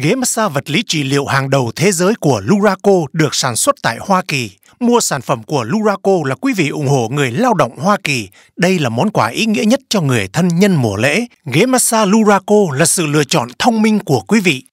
Ghế massage vật lý trị liệu hàng đầu thế giới của Luraco được sản xuất tại Hoa Kỳ. Mua sản phẩm của Luraco là quý vị ủng hộ người lao động Hoa Kỳ. Đây là món quà ý nghĩa nhất cho người thân nhân mùa lễ. Ghế massage Luraco là sự lựa chọn thông minh của quý vị.